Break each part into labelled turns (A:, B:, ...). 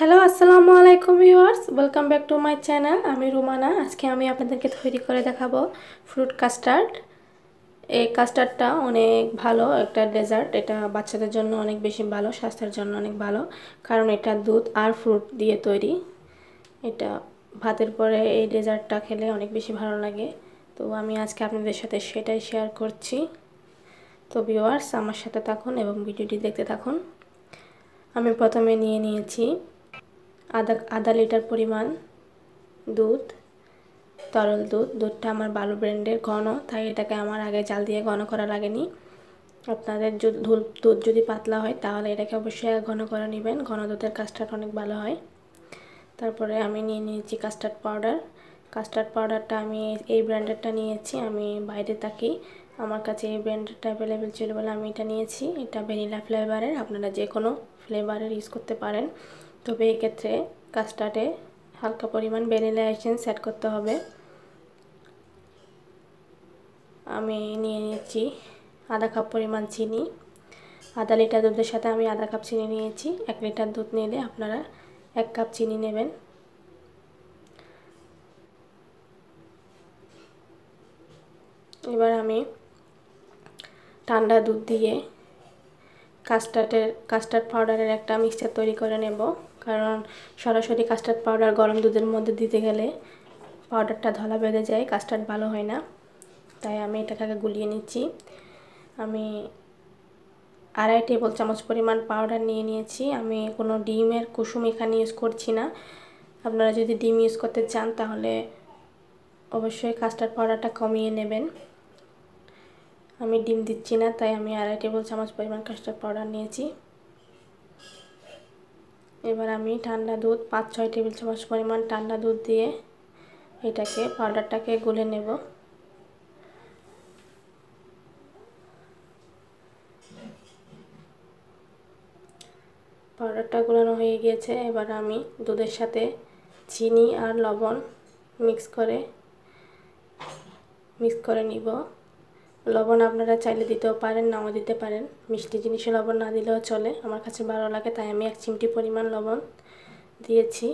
A: hello আসসালামু আলাইকুম yours welcome back to my channel আমি রুমানা আজকে আমি আপনাদেরকে তৈরি করে দেখাবো ফ্রুট কাস্টার্ড এই কাস্টার্ডটা অনেক ভালো একটা ডেজার্ট এটা বাচ্চাদের জন্য অনেক বেশি ভালো স্বাস্থ্যের জন্য অনেক ভালো কারণ এটা দুধ আর ফ্রুট দিয়ে তৈরি এটা ভাতের পরে এই ডেজার্টটা খেলে অনেক বেশি ভালো লাগে তো আমি আজকে আপনাদের সাথে সেটাই শেয়ার করছি তো ভিওয়ার্স আমার সাথে থাকুন এবং ভিডিওটি দেখতে থাকুন আমি প্রথমে নিয়ে নিয়েছি আধা আধা লিটার পরিমাণ দুধ তরল দুধ দুধটা আমার ভালো ব্র্যান্ডের ঘন তাই এটাকে আমার আগে জাল দিয়ে ঘন করা লাগেনি আপনাদের যদি দুধ যদি পাতলা হয় তাহলে এটাকে অবশ্যই ঘন করে নেবেন ঘন দুধের কাস্টার্ড অনেক ভালো হয় তারপরে আমি নিয়ে নিয়েছি কাস্টার্ড পাউডার কাস্টার্ড পাউডারটা আমি এই ব্র্যান্ডেরটা নিয়েছি আমি বাইরে থাকি আমার কাছে এই ব্র্যান্ডেরটা অ্যাভেলেবেল ছিল বলে আমি এটা নিয়েছি এটা ভ্যানিলা ফ্লেভারের আপনারা যে কোনো ফ্লেভারের ইউজ করতে পারেন তবে এক্ষেত্রে কাস্টার্ডে হালকা পরিমাণ ভ্যানিলা এসেন্স অ্যাড করতে হবে আমি নিয়ে নিয়েছি আধা কাপ পরিমাণ চিনি আধা লিটার দুধের সাথে আমি আধা কাপ চিনি নিয়েছি এক লিটার দুধ নিলে আপনারা এক কাপ চিনি নেবেন এবার আমি ঠান্ডা দুধ দিয়ে কাস্টার্ডের কাস্টার্ড পাউডারের একটা মিক্সচার তৈরি করে নেব কারণ সরাসরি কাস্টার্ড পাউডার গরম দুধের মধ্যে দিতে গেলে পাউডারটা ধলা বেঁধে যায় কাস্টার্ড ভালো হয় না তাই আমি এটাকে গুলিয়ে নিচ্ছি আমি আড়াই টেবিল চামচ পরিমাণ পাউডার নিয়ে নিয়েছি আমি কোনো ডিমের কুসুম এখানে ইউজ করছি না আপনারা যদি ডিম ইউজ করতে চান তাহলে অবশ্যই কাস্টার্ড পাউডারটা কমিয়ে নেবেন আমি ডিম দিচ্ছি না তাই আমি আড়াই টেবিল চামচ পরিমাণ কাস্টার্ড পাউডার নিয়েছি এবার আমি ঠান্ডা দুধ পাঁচ ছয় টেবিল চামচ পরিমাণ ঠান্ডা দুধ দিয়ে এটাকে পাউডারটাকে গুলে নেব পাউডারটা গুলানো হয়ে গিয়েছে এবার আমি দুধের সাথে চিনি আর লবণ মিক্স করে মিক্স করে নিব লবণ আপনারা চাইলে দিতেও পারেন নাও দিতে পারেন মিষ্টি জিনিসে লবণ না দিলেও চলে আমার কাছে ভালো লাগে তাই আমি এক চিমটি পরিমাণ লবণ দিয়েছি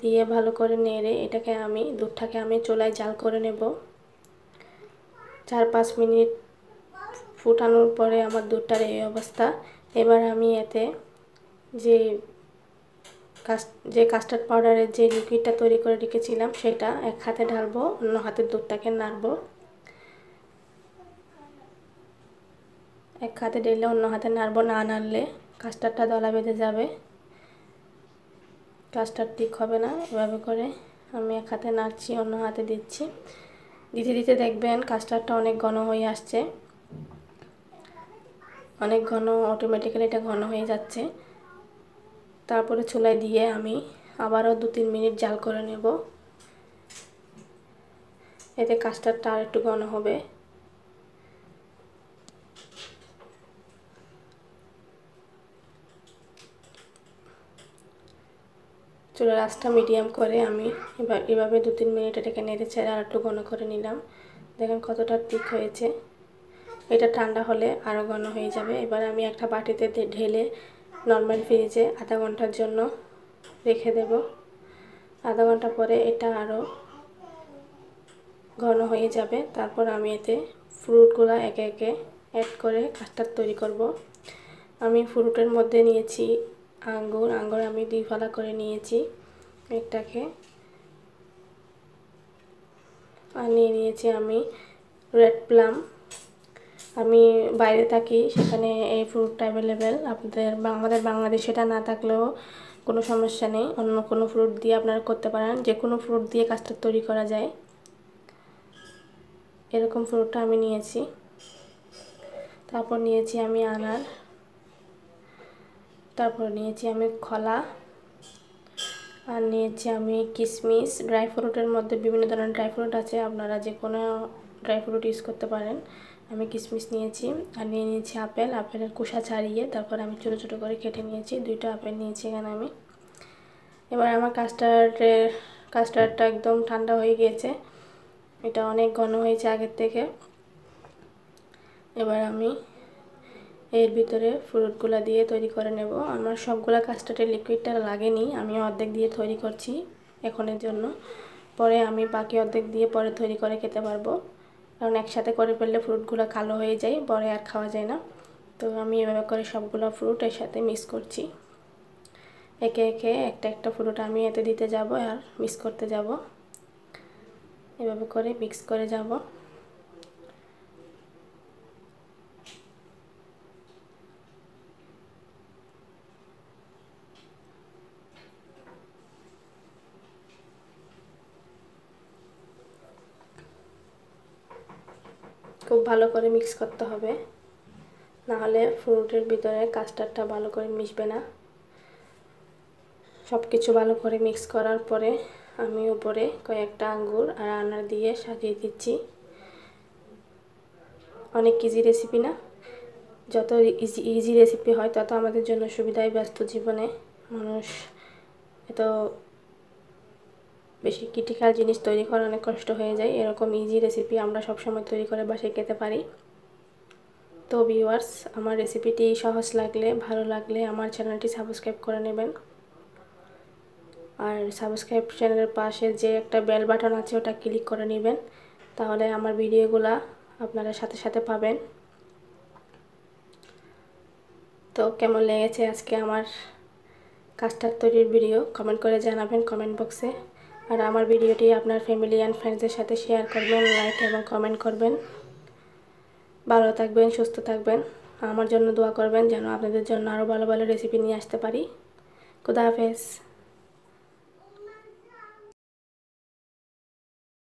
A: দিয়ে ভালো করে নেড়ে এটাকে আমি দুধটাকে আমি চোলায় জাল করে নেব চার পাঁচ মিনিট ফুটানোর পরে আমার দুধটার এই অবস্থা এবার আমি এতে যে কাস যে কাস্টার্ড পাউডারের যে লিকুইডটা তৈরি করে রেখেছিলাম সেটা এক হাতে ঢালবো অন্য হাতে দুধটাকে নাড়বো এক হাতে ডেলে অন্য হাতে নাড়বো না নাড়লে কাস্টারটা দলা বেঁধে যাবে কাস্টার ঠিক হবে না এভাবে করে আমি এক হাতে নাড়ছি অন্য হাতে দিচ্ছি দিতে দিতে দেখবেন কাস্টারটা অনেক ঘন হয়ে আসছে অনেক ঘন অটোমেটিক্যালি এটা ঘন হয়ে যাচ্ছে তারপরে চুলায় দিয়ে আমি আবারও দু তিন মিনিট জাল করে নেব এতে কাস্টারটা আর একটু ঘন হবে চুলের আঁচটা মিডিয়াম করে আমি এবার এভাবে দু তিন মিনিট এটাকে নেড়ে ছেড়ে আর একটু ঘন করে নিলাম দেখেন কতটা তিক হয়েছে এটা ঠান্ডা হলে আরও ঘন হয়ে যাবে এবার আমি একটা বাটিতে ঢেলে নর্মাল ফ্রিজে আধা ঘন্টার জন্য রেখে দেব আধা ঘন্টা পরে এটা আরও ঘন হয়ে যাবে তারপর আমি এতে ফ্রুটগুলো একে একে অ্যাড করে কাস্টার্ড তৈরি করব আমি ফ্রুটের মধ্যে নিয়েছি আঙ্গুর আঙ্গুর আমি দুই ফালা করে নিয়েছি একটাকে আর নিয়ে নিয়েছি আমি রেড প্লাম আমি বাইরে থাকি সেখানে এই ফ্রুটটা অ্যাভেলেবেল আপনাদের আমাদের বাংলাদেশে এটা না থাকলেও কোনো সমস্যা নেই অন্য কোনো ফ্রুট দিয়ে আপনারা করতে পারেন যে কোনো ফ্রুট দিয়ে কাজটা তৈরি করা যায় এরকম ফ্রুটটা আমি নিয়েছি তারপর নিয়েছি আমি আনার তারপর নিয়েছি আমি খলা আর নিয়েছি আমি কিশমিশ ড্রাই ফ্রুটের মধ্যে বিভিন্ন ধরনের ড্রাই ফ্রুট আছে আপনারা যে কোনো ড্রাই ফ্রুট ইউজ করতে পারেন আমি কিশমিশ নিয়েছি আর নিয়ে নিয়েছি আপেল আপেলের কুষা ছাড়িয়ে তারপর আমি ছোটো ছোটো করে কেটে নিয়েছি দুইটা আপেল নিয়েছি এখানে আমি এবার আমার কাস্টার্ডের কাস্টার্ডটা একদম ঠান্ডা হয়ে গিয়েছে এটা অনেক ঘন হয়েছে আগের থেকে এবার আমি এর ভিতরে ফ্রুটগুলো দিয়ে তৈরি করে নেব আমার সবগুলো কাস্টার্ডের লিকুইডটা লাগেনি আমি অর্ধেক দিয়ে তৈরি করছি এখনের জন্য পরে আমি বাকি অর্ধেক দিয়ে পরে তৈরি করে খেতে পারবো কারণ একসাথে করে ফেললে ফ্রুটগুলো কালো হয়ে যায় পরে আর খাওয়া যায় না তো আমি এভাবে করে সবগুলো ফ্রুট এর সাথে মিক্স করছি একে একে একটা একটা ফ্রুট আমি এতে দিতে যাব আর মিক্স করতে যাব এভাবে করে মিক্স করে যাব খুব ভালো করে মিক্স করতে হবে নাহলে ফ্রুটের ভিতরে কাস্টার্ডটা ভালো করে মিশবে না সব কিছু ভালো করে মিক্স করার পরে আমি উপরে কয়েকটা আঙ্গুর আর আনার দিয়ে সাজিয়ে দিচ্ছি অনেক ইজি রেসিপি না যত ইজি ইজি রেসিপি হয় তত আমাদের জন্য সুবিধাই ব্যস্ত জীবনে মানুষ এত বেশি ক্রিটিক্যাল জিনিস তৈরি করা অনেক কষ্ট হয়ে যায় এরকম ইজি রেসিপি আমরা সবসময় তৈরি করে বাসায় খেতে পারি তো ভিউয়ার্স আমার রেসিপিটি সহজ লাগলে ভালো লাগলে আমার চ্যানেলটি সাবস্ক্রাইব করে নেবেন আর সাবস্ক্রাইব চ্যানেলের পাশে যে একটা বেল বাটন আছে ওটা ক্লিক করে নেবেন তাহলে আমার ভিডিওগুলো আপনারা সাথে সাথে পাবেন তো কেমন লেগেছে আজকে আমার কাস্টার তৈরির ভিডিও কমেন্ট করে জানাবেন কমেন্ট বক্সে আর আমার ভিডিওটি আপনার ফ্যামিলি অ্যান্ড ফ্রেন্ডসদের সাথে শেয়ার করবেন লাইক এবং কমেন্ট করবেন ভালো থাকবেন সুস্থ থাকবেন আমার জন্য দোয়া করবেন যেন আপনাদের জন্য আরও ভালো ভালো রেসিপি নিয়ে আসতে পারি খুদা হাফেজ